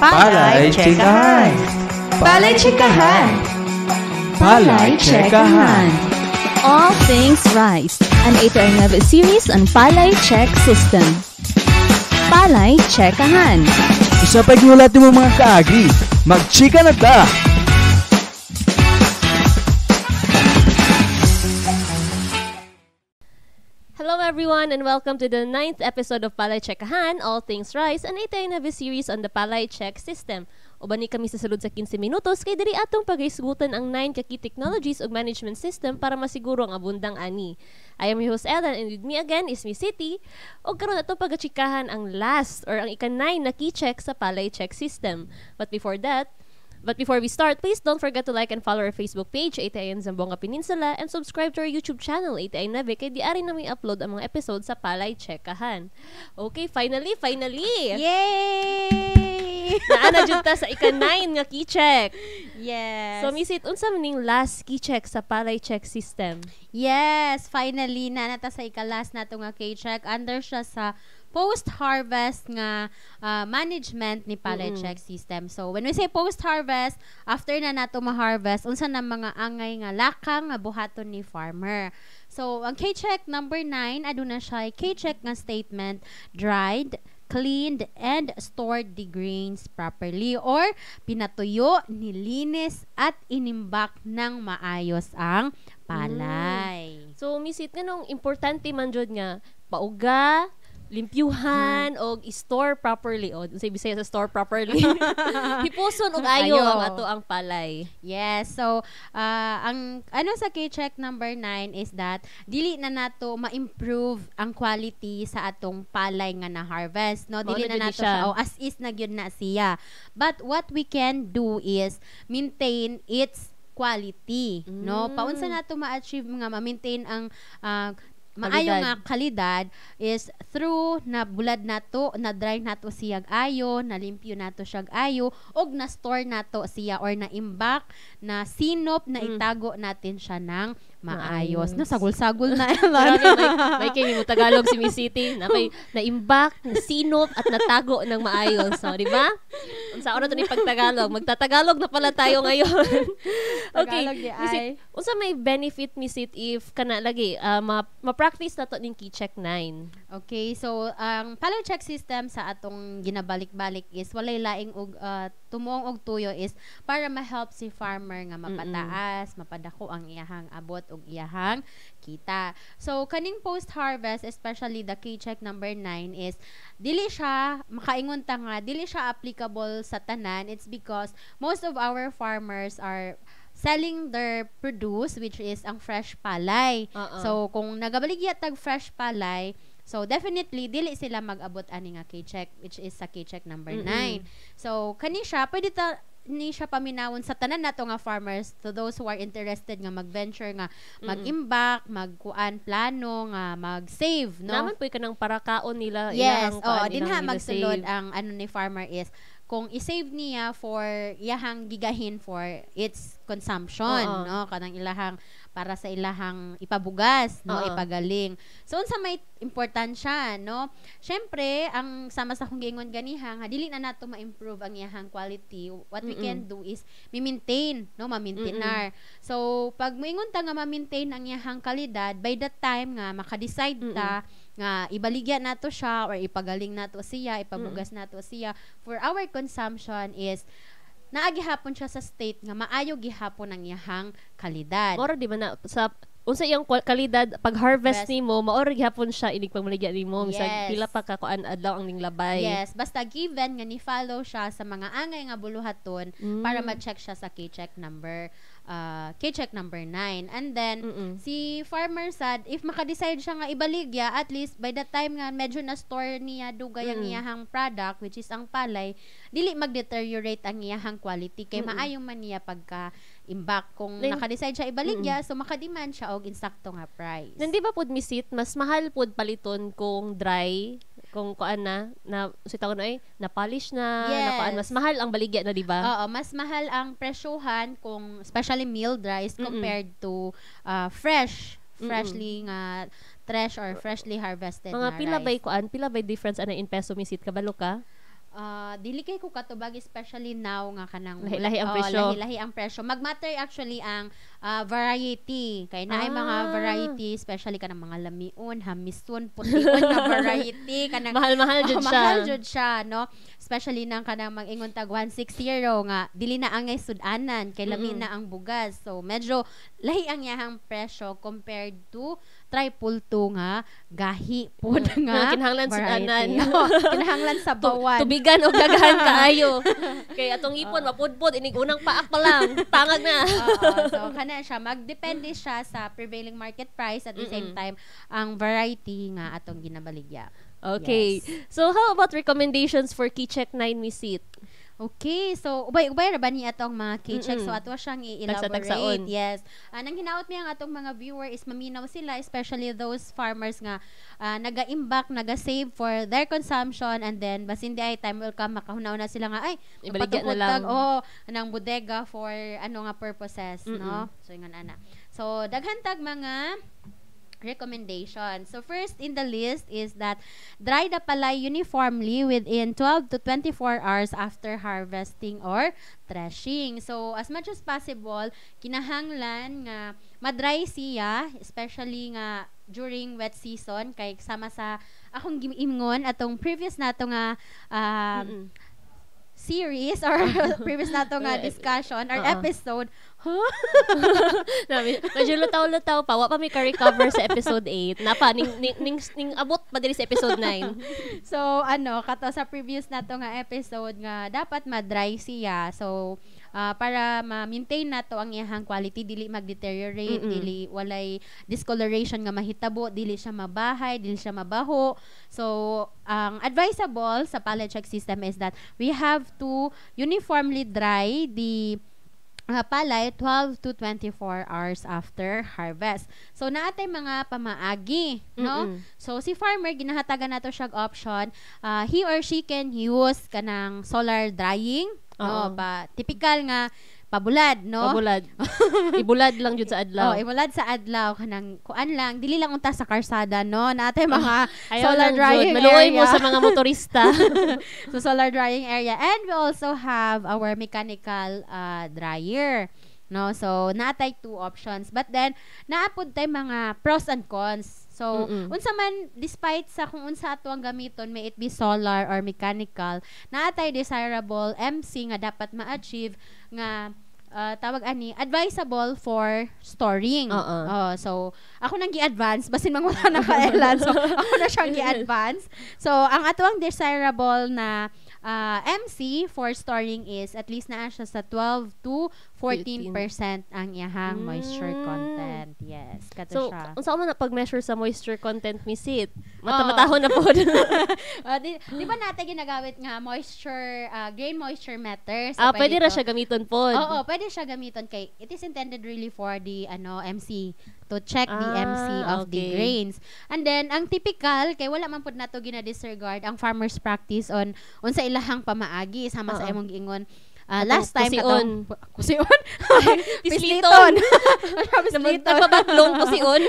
Palay Chikahan! Palay Chikahan! Palay Chikahan! All Things Rice, an Eternov series on Palay Check System. Palay Chekahan! Isa pa yung lahat ng mga kaagri, mag-chika na ta! everyone, and welcome to the ninth episode of Palay Checkahan, All Things Rice, an 8 na series on the Palay Check System. Uban ni kami sa sulod sa 15 minutos kay diri atong pagisgutan ang 9 ka key technologies ug management system para masiguro ang abundang ani. I am your host Ellen and with me again is Miss City. Og karon ato pagachikahan ang last or ang ika-9 na key check sa Palay Check System. But before that, But before we start, please don't forget to like and follow our Facebook page, ATIN Zamboanga Peninsula, and subscribe to our YouTube channel, ATI Nave, kaya di ari namin upload ang mga episode sa Palay Chekahan. Okay, finally, finally! Yay! Naana junta sa ika-9 nga key check. Yes. So, misit, unsa maning last key check sa Palay Check system? Yes, finally, na ta sa ika-last na nga key check. Under siya sa post-harvest nga uh, management ni pallet mm-hmm. check system. So when we say post-harvest, after na nato ma-harvest, unsa na mga angay nga lakang nga buhaton ni farmer. So ang K-check number 9 aduna siya K-check nga statement dried cleaned and stored the grains properly or pinatuyo, nilinis at inimbak ng maayos ang mm. palay. Mm. So, misit nga nung importante man jud nga pauga, limpyuhan hmm. og store properly o sa Bisaya sa store properly hipuson og ayo ang ato ang palay yes so uh, ang ano sa key check number 9 is that dili na nato ma-improve ang quality sa atong palay nga na harvest no dili na nato siya. o as is na gyud na siya but what we can do is maintain its quality mm. no paunsa nato ma-achieve nga ma-maintain ang uh, Maayo nga kalidad is through na bulad nato, na dry nato siyag ayo, na limpyo nato siyag ayo, og na store nato siya or na imbak na sinop na mm. itago natin siya ng maayos. Na sagol-sagol na. Grabe, may, may kami mo Tagalog si Miss City na may naimbak, sinop at natago ng maayos, So, di ba? Unsa ano to ni pagtagalog? Magtatagalog na pala tayo ngayon. okay. Miss unsa may benefit Miss City if kana lagi uh, ma- ma-practice na to ning key check 9? Okay, so ang um, follow check system sa atong ginabalik-balik is walay laing og uh, ah, tumuong og tuyo is para ma-help si farmer nga mapataas, Mm-mm. mapadako ang iyahang abot ug iyahang kita. So kaning post-harvest, especially the key check number 9 is dili siya makaingon ta nga dili siya applicable sa tanan. It's because most of our farmers are selling their produce which is ang fresh palay. Uh-uh. So kung nagabaligya tag fresh palay, So definitely dili sila mag-abot ani nga K-check which is sa K-check number 9. Mm-hmm. So kani siya pwede ta ni siya paminawon sa tanan nato nga farmers to those who are interested nga mag-venture nga mag-imbak, magkuan plano nga mag-save, no? Naman po ka ng parakaon nila yes, ilang oh, dinha magsulod ang ano ni farmer is kung i-save niya for yahang gigahin for its consumption uh-huh. no kanang ilahang para sa ilahang ipabugas no uh-huh. ipagaling so unsa may importansya no syempre ang sama sa kung gingon ganihang dili na nato ma-improve ang yahang quality what Mm-mm. we can do is mi-maintain no ma-maintainar Mm-mm. so pag muingon ta nga ma-maintain ang yahang kalidad by that time nga maka-decide ta Mm-mm nga ibaligya nato siya or ipagaling nato siya, ipabugas mm-hmm. nato siya for our consumption is naagihapon siya sa state nga maayo gihapon ang yahang kalidad. Or di ba na sa unsa iyang kalidad pag harvest nimo maorig gihapon siya inig pagmaligya nimo yes. bisag pila pa ka kuan adlaw ang ning labay yes basta given nga ni follow siya sa mga angay nga buluhaton mm. para ma-check siya sa K-check number uh, K-check number 9. And then, Mm-mm. si Farmer Sad, if makadecide siya nga ibaligya, at least by the time nga medyo na-store niya dugay ang iyahang product, which is ang palay, dili mag-deteriorate ang iyahang quality. Kay maayong man niya pagka imbak kung Then, nakadecide siya ibaligya, mm-mm. so makademand siya og insakto nga price. Nandi ba pud misit, mas mahal pud paliton kung dry kung kuan na, na sita ko na ay, eh, na-polish na, yes. na mas mahal ang baligya na, di ba? Oo, mas mahal ang presyuhan kung, especially milled rice Mm-mm. compared to uh, fresh, freshly Mm-mm. nga, fresh or freshly harvested Mga na pila rice. bay kuan, pila bay difference ana in peso misit, kabalo ka? Uh, dili kay ko katubag especially now nga kanang lahi-lahi ang oh, presyo. Oh, lahi-lahi ang presyo. Magmatter actually ang uh, variety. Kaya na ah. mga variety, especially ka ng mga lamion, hamison, pution na variety. Kanang, Mahal-mahal jud oh, siya. Mahal jud siya, no? Especially nang kanang mag-ingon tag 160 nga, dili na ang sudanan, kay lami na ang bugas. So, medyo lahi ang yahang presyo compared to triple to nga, gahi po mm. na nga. kinahanglan sudanan. no, kinahanglan sa bawan. Tubigan o gagahan kaayo. kay atong ipon, uh, mapudpod, inig unang paak pa lang. Tangag na. Uh, so, na siya, magdepende mm. siya sa prevailing market price at the Mm-mm. same time ang variety nga atong ginabaligya. Okay. Yes. So how about recommendations for Key Check 9 Misit? Okay, so ubay ubay ra ba ni atong mga K-check so ato siyang i-elaborate. Tagsa, yes. Anang ah, uh, hinaot mi ang atong mga viewer is maminaw sila especially those farmers nga uh, naga-imbak, naga-save for their consumption and then basin di ay time will come makahunaw na sila nga ay ibaligya na lang. Oh, nang bodega for ano nga purposes, mm-hmm. no? So ingon ana. So daghan tag mga recommendation. So first in the list is that dry the palay uniformly within 12 to 24 hours after harvesting or threshing. So as much as possible, kinahanglan nga madry siya, especially nga during wet season kay sama sa akong gimingon atong previous nato nga um, series or previous nato nga discussion or uh -uh. episode Huh? Namin, medyo lutaw-lutaw pa. Wa pa may ka-recover sa episode 8. Napa, ning, ning, ning, ning abot pa diri sa episode 9. so, ano, kato sa previous na to nga episode nga, dapat ma-dry siya. So, uh, para ma-maintain na to ang iyahang quality dili mag-deteriorate Mm-mm. dili walay discoloration nga mahitabo dili siya mabahay dili siya mabaho so ang um, advisable sa palette check system is that we have to uniformly dry the uh, palay 12 to 24 hours after harvest. So naatay mga pamaagi, no? Mm-mm. So si farmer ginahatagan nato siya option, uh, he or she can use kanang solar drying, Uh-oh. no? Pa typical nga pabulad, no? Pabulad. ibulad lang jud sa adlaw. Oh, ibulad sa adlaw kanang kuan lang, dili lang unta sa karsada, no? Natay ah, mga oh, solar drying Maluoy area. mo sa mga motorista. so solar drying area and we also have our mechanical uh, dryer no so natay two options but then naapod tay mga pros and cons So, Mm-mm. unsa man despite sa kung unsa ato ang gamiton, may it be solar or mechanical, naatay desirable MC nga dapat ma-achieve nga uh, tawag ani advisable for storing. Uh-uh. Uh, so ako nang gi-advance basin mang wala na kaelan. so ako na siyang gi-advance. So ang atuang desirable na uh, ah, MC for storing is at least na siya sa 12 to 14% ang iyahang moisture hmm. content. Yes, kato so, siya. So, sa mo na pag-measure sa moisture content, Miss It? Matamataho oh. na po. uh, di, di ba natin ginagamit nga moisture, uh, ah, grain moisture meter? So ah, pwede, pwede ra siya gamiton po. Oo, oh, oh, pwede siya gamiton kay it is intended really for the ano MC to check ah, the MC of okay. the grains. And then ang typical kay wala man pud nato gina-disregard ang farmers practice on unsa ilahang pamaagi sama uh-huh. sa imong giingon Uh, last time, kusion. Kusion? Pisliton. Pisliton. Napabatlong kusion.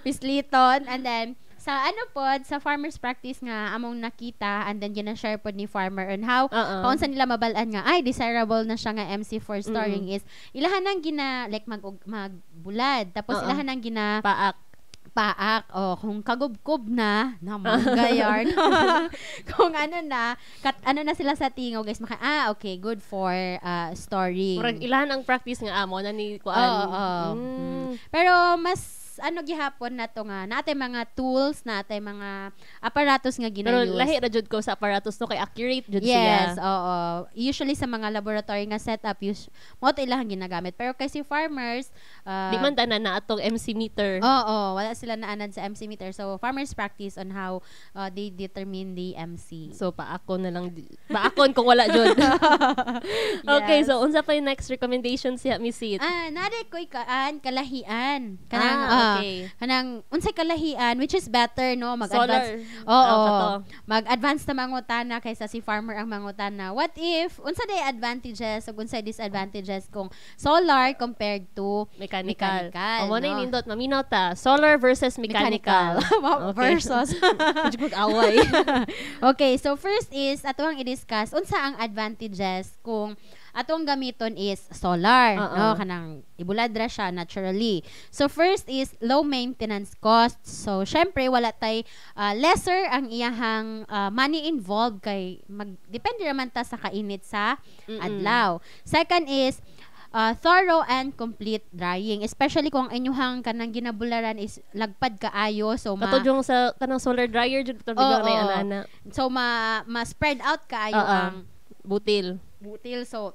Pisliton. And then, sa ano po, sa farmer's practice nga, among nakita, and then gina-share po ni farmer on how, uh uh-uh. paunsa nila mabalaan nga, ay, desirable na siya nga MC for storing mm is, ilahan ang gina, like, mag, magbulad. Tapos, uh-uh. ilahan ang gina, paak paak o oh, kung kagubkob na naman gayar kung ano na kat, ano na sila sa tingo guys maka ah okay good for uh, ah, story Murag, ilahan ang practice nga amo na ni kuan oh, oh. Mm. pero mas ano gihapon nato nga natay mga tools natay mga aparatos nga ginayos. Pero lahi ra jud ko sa aparatos no kay accurate jud yes, siya. Yes, oo. Usually sa mga laboratory nga setup us- mo ta ilang ginagamit. Pero kay si farmers uh, di man tanan na atong MC meter. Oo, wala sila naanan sa MC meter. So farmers practice on how uh, they determine the MC. So paakon na lang paakon kung wala jud. yes. Okay, so unsa pa yung next recommendation siya, Miss It? Ah, uh, naday ko ikaan kalahian. Kanang ah, Okay. Anang unsay kalahian which is better no mag Oo. Oh, oh, mag-advance ta mangutana kaysa si farmer ang mangutana. What if unsa day advantages ug unsay disadvantages kung solar compared to mechanical? Amo na nindot maminaw ta. Solar versus mechanical. mechanical. versus. okay, so first is ato i-discuss unsa ang advantages kung atong gamiton is solar, uh-uh. no? Kanang ibuladra siya naturally. So first is low maintenance cost. So syempre wala tay uh, lesser ang iyahang uh, money involved kay mag depende naman ta sa kainit sa Mm-mm. adlaw. Second is uh, thorough and complete drying. Especially kung ang inyuhang kanang ginabularan is lagpad kaayo. So, ma... Katod yung sa kanang solar dryer, jud oh, oh, na yung So, ma, ma spread out kaayo uh-uh. ang... Butil. Butil. So,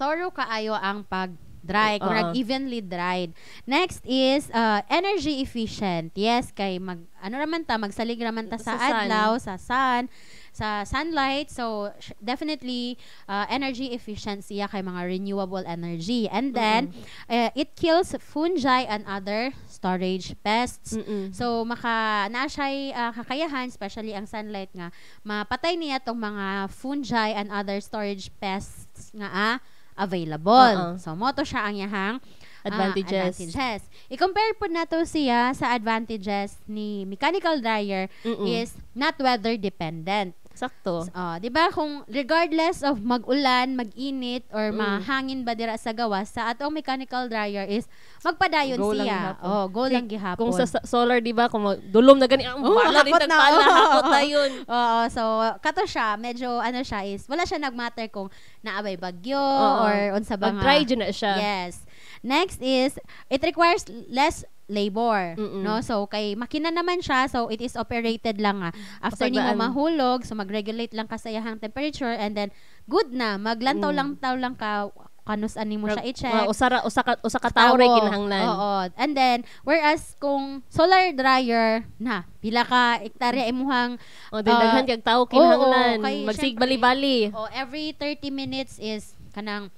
thorough kaayo ang pag dry, kung evenly dried. Next is uh, energy efficient. Yes, kay mag ano raman ta magsalig raman ta sa, sa adlaw, sa sun, sa sunlight. So sh- definitely uh, energy efficient siya kay mga renewable energy. And then mm-hmm. uh, it kills fungi and other storage pests. Mm-hmm. So maka na uh, kakayahan especially ang sunlight nga mapatay niya tong mga fungi and other storage pests nga ah, available. Uh-uh. So, moto siya ang yahang ah, advantages. Uh, advantages. I-compare po na to siya sa advantages ni mechanical dryer Mm-mm. is not weather dependent. Sakto. Uh, 'di ba kung regardless of mag-ulan, mag-init or mm. mahangin ba dira sa gawas, sa atong mechanical dryer is magpadayon go siya. Oh, go lang gihapon. Kung sa solar 'di ba kung dulom na gani ang oh, bala rin na, pala, oh, hakot na yun. Oo, oh, oh, so kato siya, medyo ano siya is wala siya nagmatter kung naabay bagyo oh, or unsa ba. Mag-dry na siya. Yes. Next is it requires less labor, Mm-mm. no? So kay makina naman siya, so it is operated lang nga. Ah. After ni mo mahulog, so mag-regulate lang kasayahang temperature and then good na, maglantaw mm. lang taw lang ka kanus ani mo siya i-check. Uh, usara usa ka usa ka tawo ginahanglan. Oo. And then whereas kung solar dryer na pila ka ektarya imuhang oh, daghan uh, kag tawo kinahanglan. Magsigbali-bali. Oh, every 30 minutes is kanang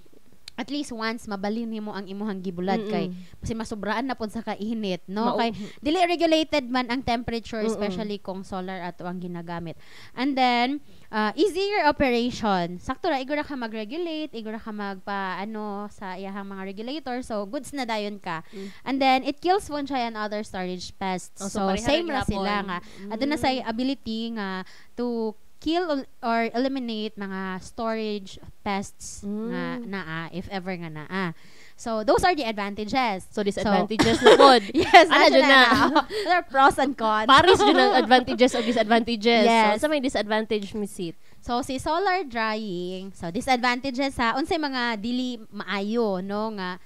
at least once mabalin nimo ang imuhang gibulat kay kasi masobraan na pud sa kainit no Mauh- kay dili regulated man ang temperature Mm-mm. especially kung solar ato ang ginagamit and then uh, easier operation sakto ra igura ka mag-regulate igura ka magpa ano sa iyahang mga regulator so goods na dayon ka mm. and then it kills one siya and other storage pests oh, so, so same ra sila nga mm. aduna say ability nga to kill or eliminate mga storage pests mm. na hmm. naa ah, if ever nga naa. Ah. So those are the advantages. So disadvantages so, na pod. yes, ano dyan na. na. Ano, ah, There are pros and cons. Paris dyan ang advantages or disadvantages. Yes. So, sa may disadvantage misit. So si solar drying, so disadvantages sa unsay mga dili maayo no nga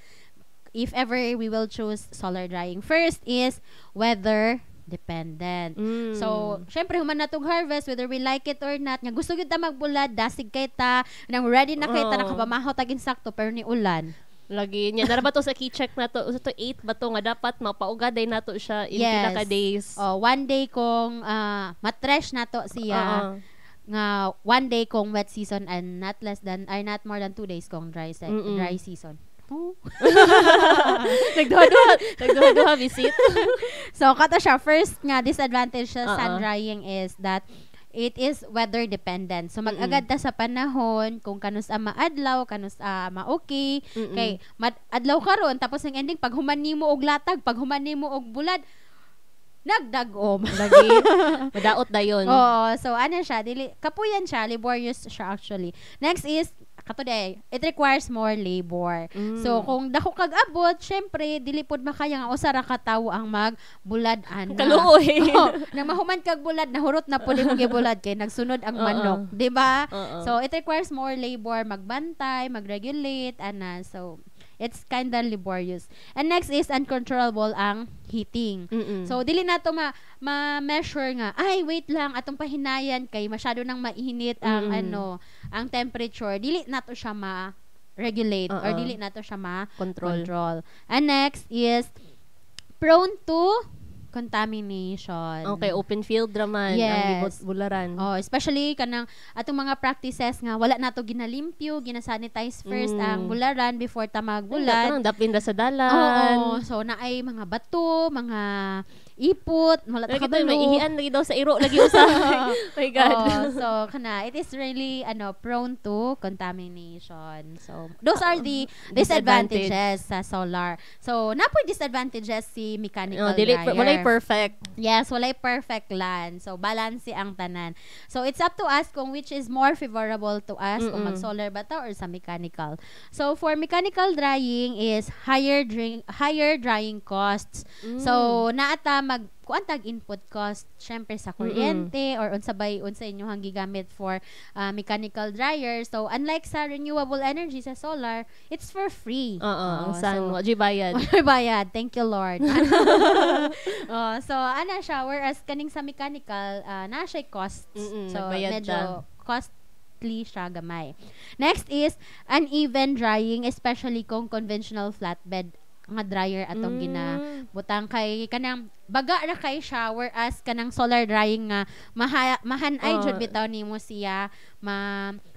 if ever we will choose solar drying. First is weather dependent. Mm. So, syempre human na tong harvest whether we like it or not. Nga gusto gyud ta magbulad, dasig kay ta, nang ready na kay ta oh. nakabamaho tag insakto pero ni ulan. Lagi niya. Nara ba to sa key check na to? Sa to 8 ba to nga dapat mapaugaday na to siya in yes. pila ka days? Oh, one day kong uh, matresh na to siya. Uh-huh. Nga one day kong wet season and not less than, ay not more than two days kong dry, se- dry season tattoo. Nagduha-duha. Nagduha-duha visit. so, kata siya, first nga, disadvantage uh-uh. sa sun drying is that it is weather dependent. So mag-agad ta sa panahon kung kanus a maadlaw, kanus a ah, ma-okay. Kay maadlaw adlaw karon tapos ang ending pag human nimo og latag, pag human nimo og bulad, nagdagom. Lagi. Madaot na yun. Oo. So, ano siya? Dili, kapuyan siya. Laborious siya actually. Next is, kato it requires more labor. Mm. So, kung dako kag abot, syempre, dilipod makaya nga usara ka tao ang magbulad ana. Kaluoy. oh, nang mahuman kag bulad, nahurot na puli mo bulad kay nagsunod ang manok. Uh-uh. Diba? Uh-uh. So, it requires more labor, magbantay, magregulate, ana. So, It's kind of laborious. And next is uncontrollable ang heating. Mm-mm. So dili nato ma, ma-measure nga. Ay, wait lang atong pahinayan kay masyado nang mainit ang Mm-mm. ano, ang temperature. Dili nato siya ma regulate uh-uh. or dili nato siya ma control. control. And next is prone to contamination. Okay, open field raman yes. ang bularan. Oh, especially kanang atong mga practices nga wala nato to ginalimpyo, ginasanitize first mm. ang bularan before ta magulan. Kanang dapin ra sa dalan. Oo, oh, so naay mga bato, mga ipot mula ta kabalo may ihian lagi daw sa iro lagi usa my god oh, so kana it is really ano prone to contamination so those are the um, disadvantages sa solar so napoy disadvantages si mechanical oh, dili, dryer walay perfect yes walay perfect land so balance ang tanan so it's up to us kung which is more favorable to us Mm-mm. kung mag solar ba ta or sa mechanical so for mechanical drying is higher drink higher drying costs mm. so naata mag kuan tag input cost syempre sa kuryente mm-hmm. or unsabay unsa inyong gigamit for uh, mechanical dryer so unlike sa renewable energy sa solar it's for free oo uh-uh, uh, san so, wa bayad bayad thank you lord uh, so ana siya whereas kaning sa mechanical uh, na siya costs Mm-mm, so medyo ta. cost siya gamay. Next is uneven drying, especially kung conventional flatbed nga dryer atong mm. ginabutang kay kanang baga ra kay shower as kanang solar drying nga maha, mahan ay oh. bitaw nimo siya ma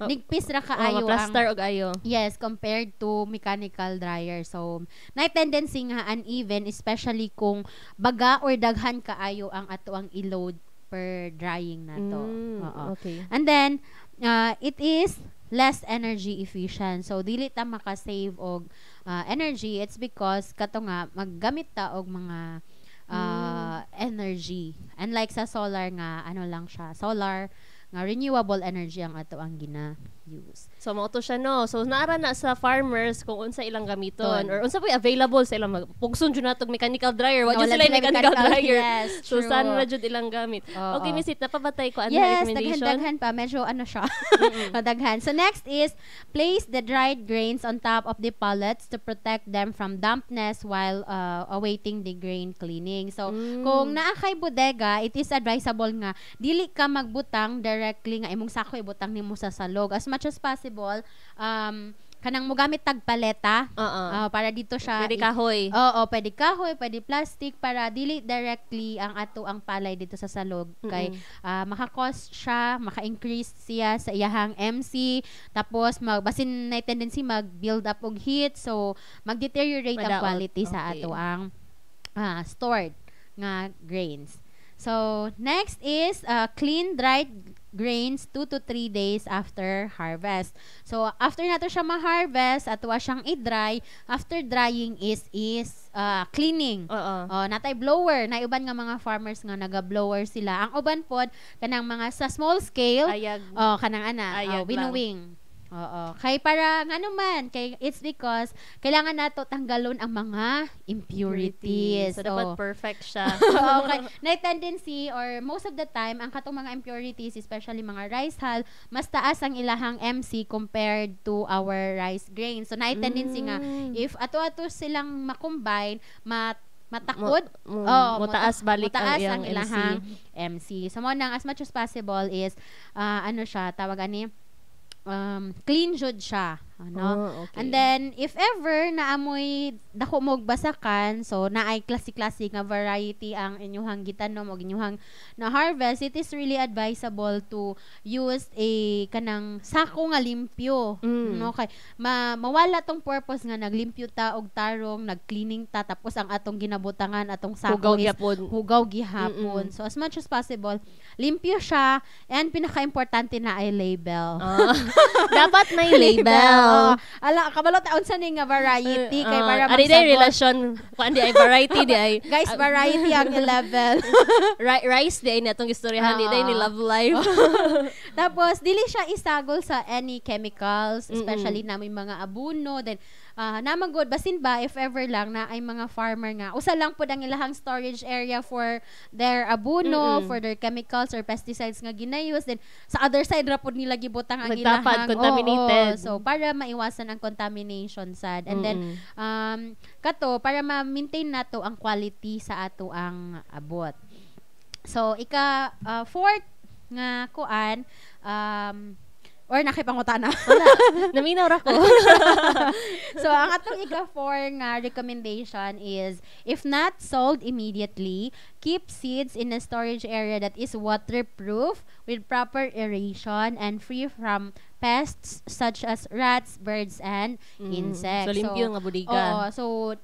oh. nigpis ra oh, kaayo oh, ang og ayo yes compared to mechanical dryer so na tendency nga uneven especially kung baga or daghan kaayo ang ato ang i-load per drying na to mm, oo okay and then uh, it is less energy efficient. So, dili ta makasave og uh, energy. It's because, kato nga, maggamit ta og mga uh, mm. energy. Unlike sa solar nga, ano lang siya, solar, nga renewable energy ang ato ang gina views. So mo to siya no. So naara na sa farmers kung unsa ilang gamiton Ton. or unsa po'y available sa ilang pugsun jud natog mechanical dryer. Wa no, jud sila mechanical, mechanical dryer. Yes, so true. saan ra jud ilang gamit. Oh, okay, oh. misit napabatay ko ano yes, recommendation. Yes, daghan pa medyo ano siya. mm daghan. So next is place the dried grains on top of the pallets to protect them from dampness while uh, awaiting the grain cleaning. So mm. kung naa kay bodega, it is advisable nga dili ka magbutang directly nga imong sako ibutang nimo sa salog. As much much as possible, um, kanang mo gamit tag paleta uh-uh. uh, para dito siya pwede kahoy oo oh, oh, pwede kahoy pwede plastic para dili directly ang ato ang palay dito sa salog Mm-mm. kay uh, maka-cost siya maka-increase siya sa iyahang MC tapos mag basin na tendency mag-build up og heat so mag-deteriorate ang quality okay. sa ato ang uh, stored nga grains So, next is uh, clean dried grains 2 to 3 days after harvest. So, after nato siya ma-harvest, at wa siyang i-dry, after drying is is uh, cleaning. Oo. Uh, natay blower. Na uban nga mga farmers nga naga-blower sila. Ang uban pod, kanang mga sa small scale, Ayag. Uh, kanang ana, Ayag uh, oh, winnowing. Lang. Oo. Kay para ano man, kay it's because kailangan nato tanggalon ang mga impurities. So, so dapat perfect siya. okay. Na tendency or most of the time ang katong mga impurities, especially mga rice hull, mas taas ang ilahang MC compared to our rice grain. So na tendency mm. nga if ato-ato silang makombine, mat matakod mo, mo, oh, mutaas balik mutaas ang, ang ilahang MC. MC. So mo nang as much as possible is uh, ano siya tawag ani um, clean jud siya ano? Oh, okay. And then, if ever naamoy dako mog basakan, so naay klase-klase nga variety ang inyuhang gitanom o inyuhang na-harvest, it is really advisable to use a kanang sako nga limpyo. Mm. No? ma mawala tong purpose nga naglimpyo ta og tarong, nagcleaning ta, tapos ang atong ginabutangan, atong sako hugaw is gihapon. hugaw gihapon. Mm-mm. So, as much as possible, limpyo siya, and pinaka-importante na ay label. Uh. Dapat may label. Wow. Uh, ala, kabalot unsa ni nga variety uh, kay uh, para uh, Ari day relasyon kuan di ay variety di ay. Guys, variety ang level. Right, rice di ay natong istoryahan di day ni ah. love life. Tapos dili siya isagol sa any chemicals, especially mm-hmm. na may mga abuno then uh, namang basin ba if ever lang na ay mga farmer nga usa lang pud ang ilahang storage area for their abono Mm-mm. for their chemicals or pesticides nga ginayos then sa other side ra pud nila gibutang ang ilahang contaminated. Oo, oh, so para maiwasan ang contamination sad and Mm-mm. then um kato para ma-maintain nato ang quality sa ato ang abot so ika uh, fourth nga kuan um Or nakipangutan na. Wala. Naminaw ako. so, ang atong ika-4 nga recommendation is, if not sold immediately, keep seeds in a storage area that is waterproof with proper aeration and free from pests such as rats, birds, and mm. insects. So, limpyo so, nga budiga. Oo. So,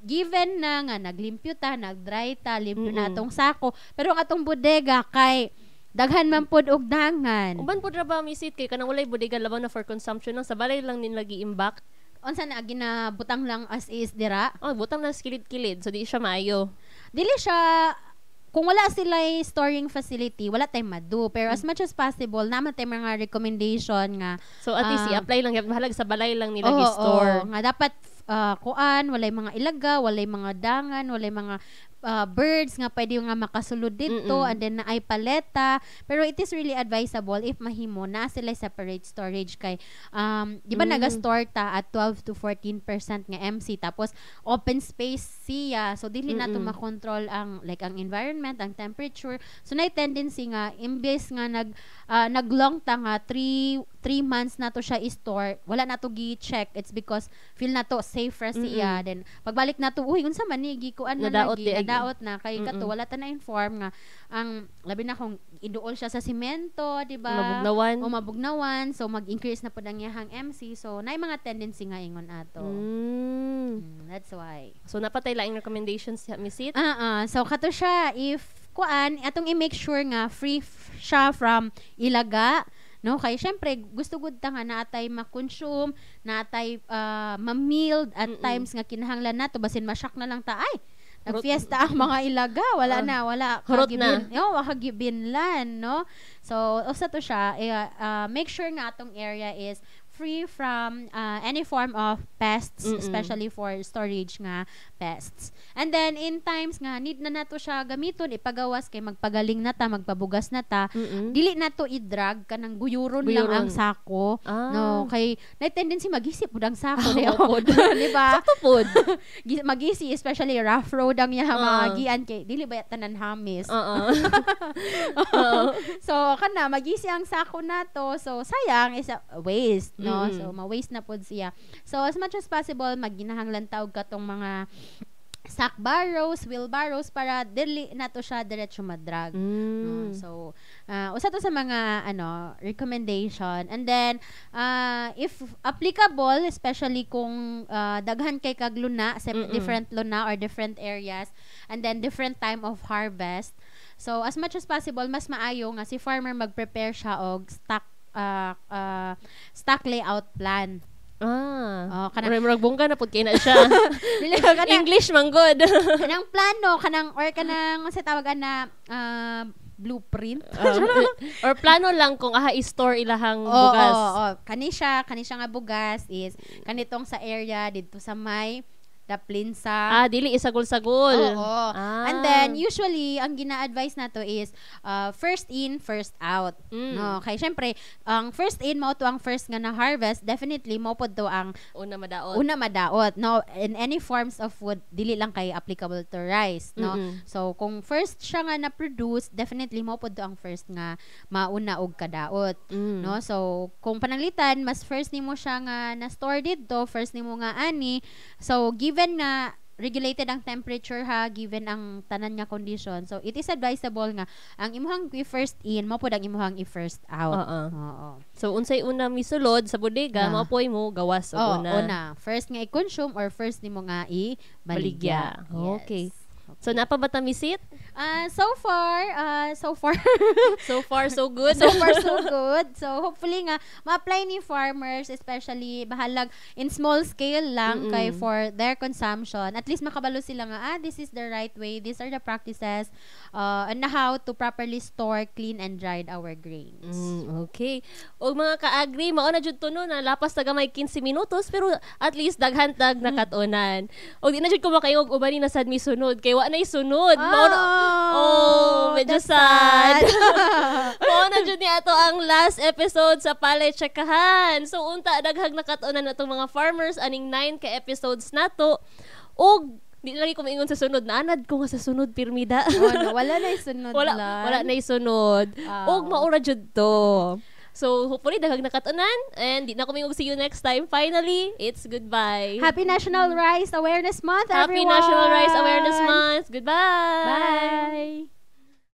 given na nga, naglimpyo ta, nagdry ta, limpyo Mm-mm. na atong sako. Pero ang atong bodega kay Daghan man pod og dangan. Uban pod ra ba misit kay kanang walay bodega labaw na for consumption lang sa balay lang nila gi Unsa na butang lang as is dira? Oh, butang na kilid-kilid so di siya maayo. Dili siya kung wala sila storing facility, wala tayong madu. Pero as hmm. much as possible, naman tayong mga recommendation nga. So at least, uh, ah, apply lang. Bahalag sa balay lang nila oh, store. oh, nga dapat uh, kuan, walay mga ilaga, walay mga dangan, walay mga uh, birds nga pwede nga makasulod dito Mm-mm. and then na ay paleta pero it is really advisable if mahimo na sila separate storage kay um di ba mm. naga-store ta at 12 to 14% nga MC tapos open space siya so dili na to makontrol ang like ang environment ang temperature so na tendency nga imbes nga nag uh, naglong ta nga 3 three months na to siya i-store, wala na to gi-check. It's because feel na to safer siya. Mm-hmm. Then, pagbalik na to, uy, unsa man ni, gi kuan na nadaot lagi, nadaot na. Kay mm-hmm. kato, wala ta na-inform nga. Ang, labi na kung iduol siya sa simento, di ba? Mabugnawan. O mabugnawan. So, mag-increase na po ang yahang MC. So, na mga tendency nga ingon ato. Mm. Mm, that's why. So, napatay laing recommendations siya, Miss It? Uh-uh. Ah, ah. So, kato siya, if kuan atong i-make sure nga free f- siya from ilaga No? Kay syempre, gusto gud ta nga naatay ma-consume, naatay uh, ah, ma-meal at Mm-mm. times nga kinahanglan nato basin masyak na lang ta ay. Nagfiesta ang mga ilaga, wala uh, na, wala kagibin, na. Oh, lan, no? So, usa to siya, eh, uh, make sure nga atong area is free from uh, any form of pests, Mm-mm. especially for storage nga pests. And then, in times nga, need na nato siya gamiton, ipagawas kay magpagaling na ta, magpabugas na ta. Mm-mm. Dili na to i-drag kanang guyuron, guyuron. lang ang sako. Ah. No, kay na tendency magisip pud ang sako oh, niya. di ba? Sakto pud. magisi especially rough road ang yaha uh. Ah. magian kay dili ba tanan hamis. Uh-uh. so kana magisi ang sako nato. So sayang is a waste no? Mm-hmm. So ma-waste na pud siya. So as much as possible maginahanglan tawag katong mga sack barrows, wheel barrows para dili na to siya diretso madrag. Mm. Uh, so, uh, usa to sa mga ano recommendation. And then uh, if applicable, especially kung uh, daghan kay kag luna, mm different luna or different areas and then different time of harvest. So, as much as possible, mas maayo nga si farmer mag-prepare siya og stock uh, uh, stock layout plan. Ah. Oh, kanang Murag bungga na pud kay na siya. kanang English man good. kanang plano kanang or kanang sa tawagan na uh, blueprint um, or plano lang kung aha i-store ilahang oh, bugas. Oo, oh, oh. kani siya, kani siya nga bugas is kanitong sa area dito sa may daplin sa ah dili isagol-sagol. Oo. Ah. And then usually ang gina-advise nato is uh, first in, first out. Mm. No, kay syempre ang first in mao to ang first nga na harvest, definitely mao pod to ang una madaot. Una madaot. No, in any forms of food dili lang kay applicable to rice, no. Mm-hmm. So kung first siya nga na produce, definitely mao pod to ang first nga mauna og kadaot, mm. no. So kung pananglitan, mas first nimo siya nga na store didto, first nimo nga ani. So give given na regulated ang temperature ha given ang tanan nga condition so it is advisable nga ang imuhang first in mo pud ang imuhang first out oo oo so unsay una misulod sa bodega mao poy mo gawas o una una first nga i-consume or first nimo nga i baligya yes. okay So, napabata misit? Uh, so far, uh, so far. so far, so good. so far, so good. So, hopefully nga, ma-apply ni farmers, especially, bahalag, in small scale lang, Mm-mm. kay for their consumption. At least makabalo sila nga, ah, this is the right way, these are the practices, uh, and how to properly store, clean, and dried our grains. Mm, okay. O mga ka-agri, mauna jud to no, na lapas taga may 15 minutos, pero at least daghan tag mm. nakatunan. O di na jud ko makaingog na sad nasad mi sunod, kay wa na sunod. Oh. Ah, mauna, Oh, medyo sad. Mao na jud ni ato ang last episode sa Palay Tsekahan. So unta daghag nakatunan na natong mga farmers aning 9 ka episodes nato. Og di lagi ko maingon sa sunod na anad ko nga sa sunod pirmida. oh, no, wala na isunod wala, lang. wala na isunod. Oh. Ah, Og maura jud to. So, hopefully, dagag na katunan. And di na kumingog. See you next time. Finally, it's goodbye. Happy National Rice Awareness Month, Happy everyone! Happy National Rice Awareness Month. Goodbye! Bye!